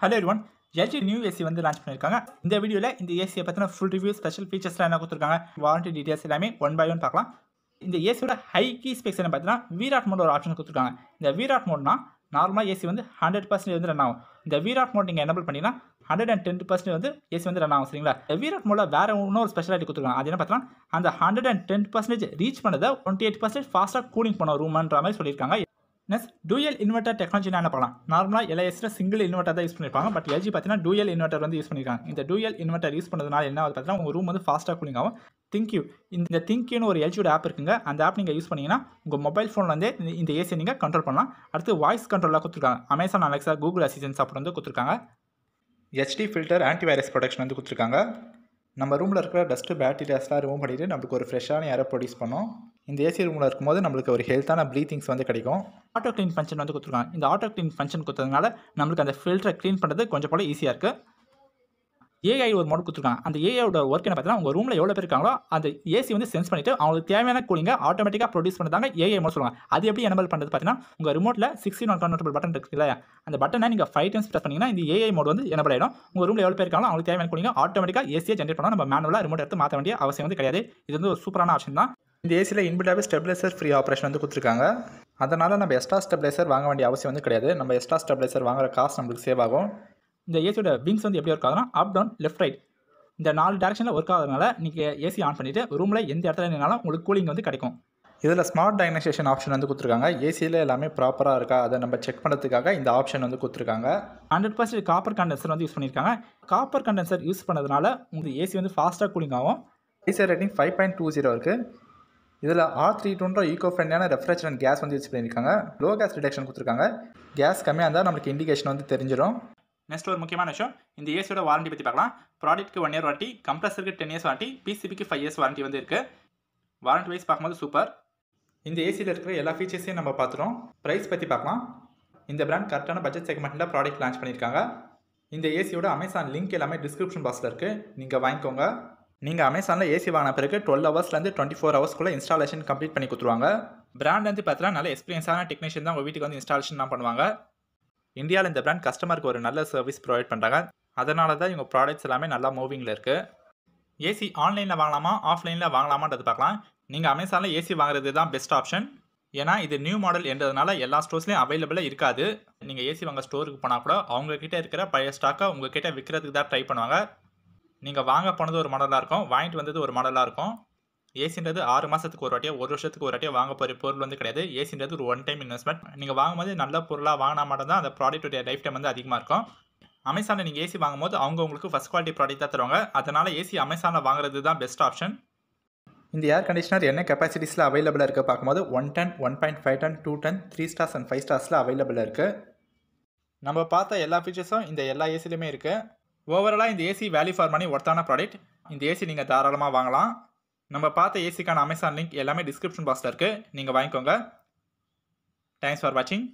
hello one LG new AC வந்து launch பண்ணியிருக்காங்க இந்த வீடியோவில் இந்த ஏசியை பற்றின ஃபுல் ரிவ்யூ ஸ்பெஷல் ஃபீச்சர்ஸ்லாம் என்ன கொடுத்துருக்காங்க வாரண்டி டீட்டெயில்ஸ் எல்லாமே ஒன் பை ஒன் பார்க்கலாம் இந்த ஏசியோட ஹை கீ ஸ்பெக்ஸ் என்ன பார்த்தீங்கன்னா விராட் மோட் ஒரு ஆப்ஷன் கொடுத்துருக்காங்க இந்த விராட் மோட்னா நார்மலாக ஏசி வந்து ஹண்ட்ரட் பர்சன்டேஜ் வந்து ரன் ஆகும் இந்த விராட் மோட் நீங்கள் எனபிள் பண்ணிங்கன்னா ஹண்ட்ரட் அண்ட் டென் பர்சன்டேஜ் வந்து ஏசி வந்து ரன் ஆகும் சரிங்களா விராட் மோடில் வேறு ஒன்றும் இன்னொரு ஸ்பெஷாலிட்டி கொடுத்துருக்காங்க அது என்ன பார்த்தீங்கன்னா அந்த hundred and ten percentage reach பண்ணதை டுவெண்ட்டி எயிட் பர்சன்டேஜ் ஃபாஸ்ட்டாக கூலிங் பண்ண ரூம்ன்ற மாதிரி சொல்லியிருக்காங்க நெக்ஸ்ட் டூயல் இன்வெர்ட்டர் டெக்னாலஜி என்ன பார்க்கலாம் நார்மலாக எல்ஐஎஸில் சிங்கிள் இன்வெர்ட்டர் தான் யூஸ் பண்ணிருப்பாங்க பட் எல்ஜி பார்த்தீங்கன்னா டூயல் இன்வெர்ட்டர் வந்து யூஸ் பண்ணியிருக்காங்க இந்த டூயல் இன்வெர்ட்டர் யூஸ் பண்ணுறதுனால என்ன பார்த்தீங்கன்னா உங்கள் ரூம் வந்து ஃபாஸ்ட்டாக கூலிங் ஆகும் திங்க்யூ இந்த திங்க்யூன்னு ஒரு எல்ஜியோட ஆப் இருக்குங்க அந்த ஆப் நீங்கள் யூஸ் பண்ணிங்கன்னா உங்கள் மொபைல் ஃபோனில் வந்து இந்த ஏசியை நீங்கள் கண்ட்ரோல் பண்ணலாம் அடுத்து வாய்ஸ் கண்ட்ரோலாக கொடுத்துருக்காங்க அமேசான் அலெக்ஸா கூகுள் அசிஸ்டன்ஸ் அப்புறம் வந்து கொடுத்துருக்காங்க HD filter anti virus protection வந்து கொடுத்துருக்காங்க நம்ம ரூமில் இருக்கிற டஸ்ட்டு பேக்டீரியாஸ்லாம் ரிமூவ் பண்ணிவிட்டு நம்மளுக்கு ஒரு ஃப்ரெஷ்ஷான ஏரை ப்ரொடியூஸ் பண்ணோம் இந்த ஏசி ரூமில் இருக்கும்போது நம்மளுக்கு ஒரு ஹெல்த்தான ப்ரீத்திங்ஸ் வந்து கிடைக்கும் ஆட்டோ க்ளீன் ஃபங்க்ஷன் வந்து கொடுத்துருக்காங்க இந்த ஆட்டோ க்ளீன் ஃபங்க்ஷன் கொடுத்ததுனால நம்மளுக்கு அந்த ஃபில்டரை க்ளீன் பண்ணுறது கொஞ்சம் போல ஈஸியாக இருக்குது ஏஐ ஒரு மோட் கொடுத்துருக்காங்க அந்த ஏஐயோட ஒர்க் என்ன பார்த்தீங்கன்னா உங்கள் ரூமில் எவ்வளோ பேர் இருக்காங்களோ அந்த ஏசி வந்து சென்ஸ் பண்ணிவிட்டு அவங்களுக்கு தேவையான கூலிங்க ஆட்டோமேட்டிக்காக ப்ரொடியூஸ் பண்ணுறாங்க ஏஐ மோட் சொல்லுவாங்க அது எப்படி எனபிள் பண்ணுறது பார்த்தீங்கன்னா உங்கள் ரிமோட்டில் சிக்ஸ்டி ஒன் கன்வெர்டபிள் பட்டன் இல்லையா அந்த பட்டனை நீங்கள் ஃபைவ் டைம்ஸ் ப்ரெஸ் பண்ணிங்கன்னா இந்த ஏஐ மோட் வந்து எனபிள் ஆகிடும் உங்கள் ரூமில் எவ்வளோ பேர் இருக்காங்களோ அவங்களுக்கு தேவையான கூலிங்க ஆட்டோமேட்டிக்காக ஏசியை ஜென்ரேட் பண்ணால் நம்ம மேனுவலாக ரிமோட் எடுத்து மாற்ற வேண்டிய அவசியம் வந்து கிடையாது இது வந்து ஒரு சூப்பரான ஆப்ஷன் தான் இந்த ஏசியில் இன்பில்டாகவே ஸ்டெப்லைசர் ஃப்ரீ ஆப்ரேஷன் வந்து கொடுத்துருக்காங்க அதனால் நம்ம எஸ்ட்ரா ஸ்டெப்லைசர் வாங்க வேண்டிய அவசியம் வந்து கிடையாது நம்ம எஸ்ட்ரா ஸ்டெப்லைசர் வாங்குற காசு நம்மளுக்கு சேவ் ஆகும் இந்த ஏசியோட விங்ஸ் வந்து எப்படி ஒர்க் ஆகுதுனா அப் டவுன் லெஃப்ட் ரைட் இந்த நாலு டேரக்ஷனில் ஒர்க் ஆகுதுனால நீங்கள் ஏசி ஆன் பண்ணிவிட்டு ரூமில் எந்த இடத்துல இருந்தாலும் உங்களுக்கு கூலிங் வந்து கிடைக்கும் இதில் ஸ்மார்ட் டயக்னைசேஷன் ஆப்ஷன் வந்து கொடுத்துருக்காங்க ஏசியில் எல்லாமே ப்ராப்பராக இருக்கா அதை நம்ம செக் பண்ணுறதுக்காக இந்த ஆப்ஷன் வந்து கொடுத்துருக்காங்க ஹண்ட்ரட் பர்சன்ட் காப்பர் கண்டென்சர் வந்து யூஸ் பண்ணியிருக்காங்க காப்பர் கண்டென்சர் யூஸ் பண்ணதுனால உங்களுக்கு ஏசி வந்து ஃபாஸ்ட்டாக கூலிங் ஆகும் AC rating five point two zero இருக்குது இதில் ஆர் த்ரீ டூன்ற ஈகோ ஃப்ரெண்ட்லியான ரெஃப்ரிஜரண்ட் கேஸ் வந்து யூஸ் பண்ணியிருக்காங்க லோ கேஸ் ரிடக்ஷன் கொடுத்துருக்காங்க கேஸ் கம்மியாக இருந்தால் நம்மளுக்கு இண்டிகேஷன் வந்து தெரிஞ்சிடும் நெக்ஸ்ட் ஒரு முக்கியமான விஷயம் இந்த ஏசியோட வாரண்டி பற்றி பார்க்கலாம் ப்ராடக்ட்க்கு ஒன் இயர் வாரண்டி கம்ப்ரஸருக்கு டென் இயர்ஸ் வாரண்டி பிசிபிக்கு ஃபைவ் இயர்ஸ் வாரண்டி வந்து இருக்குது வாரண்டி வைஸ் பார்க்கும்போது சூப்பர் இந்த ஏசியில் இருக்கிற எல்லா ஃபீச்சர்ஸையும் நம்ம பார்த்துட்டோம் ப்ரைஸ் பற்றி பார்க்கலாம் இந்த பிராண்ட் கரெக்டான பட்ஜெட் செக்மெண்ட்டில் ப்ராடக்ட் லான்ச் பண்ணியிருக்காங்க இந்த ஏசியோட அமேசான் லிங்க் எல்லாமே டிஸ்கிரிப்ஷன் பாக்ஸில் இருக்குது நீங்கள் வாங்கிக்கோங்க நீங்கள் அமேசானில் ஏசி வாங்கின பிறகு டுவெல் ஹவர்ஸ்லேருந்து டுவெண்ட்டி ஃபோர் ஹவர்ஸ்க்குள்ளே இன்ஸ்டாலேஷன் கம்ப்ளீட் பண்ணி கொடுத்துருவாங்க பிராண்ட் வந்து பார்த்தீங்கன்னா நல்ல எக்ஸ்பீரியன்ஸான டெக்னீஷியன் தான் உங்கள் வீட்டுக்கு வந்து இன்ஸ்டாலேஷன் தான் பண்ணுவாங்க இந்தியாவில் இந்த பிராண்ட் கஸ்டமருக்கு ஒரு நல்ல சர்வீஸ் ப்ரொவைட் பண்ணுறாங்க அதனால தான் இவங்க ப்ராடக்ட்ஸ் எல்லாமே நல்லா மூவிங்கில் இருக்குது ஏசி ஆன்லைனில் வாங்கலாமா ஆஃப்லைனில் வாங்கலாமான்றது பார்க்கலாம் நீங்கள் அமேசானில் ஏசி வாங்குறது தான் பெஸ்ட் ஆப்ஷன் ஏன்னா இது நியூ மாடல் என்றதுனால எல்லா ஸ்டோர்ஸ்லையும் அவைலபிளாக இருக்காது நீங்கள் ஏசி வாங்க ஸ்டோருக்கு போனால் கூட அவங்கக்கிட்ட இருக்கிற பழைய ஸ்டாக்கை உங்ககிட்ட விற்கிறதுக்கு தான் ட்ரை பண்ணுவாங்க நீங்கள் வாங்க போனது ஒரு மாடலாக இருக்கும் வாங்கிட்டு வந்தது ஒரு மாடலாக இருக்கும் ஏசின்றது ஆறு மாதத்துக்கு ஒரு வாட்டியோ ஒரு வருஷத்துக்கு ஒரு வாட்டியோ வாங்க போகிற பொருள் வந்து கிடையாது ஏசின்றது ஒரு ஒன் டைம் இன்வெஸ்ட்மெண்ட் நீங்கள் வாங்கும்போது நல்ல பொருளாக வாங்கினா மட்டும் தான் அந்த ப்ராடக்ட்டுடைய லைஃப் டைம் வந்து அதிகமாக இருக்கும் அமேசானில் நீங்கள் ஏசி வாங்கும்போது அவங்க உங்களுக்கு ஃபஸ்ட் குவாலிட்டி ப்ராடக்ட் தான் தருவாங்க அதனால் ஏசி அமேசானில் வாங்குறது தான் பெஸ்ட் ஆப்ஷன் இந்த ஏர் கண்டிஷனர் என்ன கெப்பாசிட்டிஸில் அவைலபிளாக இருக்குது பார்க்கும்போது one ton one point five ton two ton three stars and five ஸ்டார்ஸில் அவைலபிளாக இருக்குது நம்ம பார்த்த எல்லா ஃபீச்சர்ஸும் இந்த எல்லா ஏசிலையுமே இருக்குது ஓவராலாக இந்த ஏசி வேல்யூ ஃபார் மணி ஒர்த்தான ப்ராடக்ட் இந்த ஏசி நீங்கள் தாராளமாக வாங்கலாம் நம்ம பார்த்த ஏசிக்கான அமேசான் லிங்க் எல்லாமே டிஸ்கிரிப்ஷன் பாக்ஸில் இருக்குது நீங்கள் வாங்கிக்கோங்க தேங்க்ஸ் ஃபார் வாட்சிங்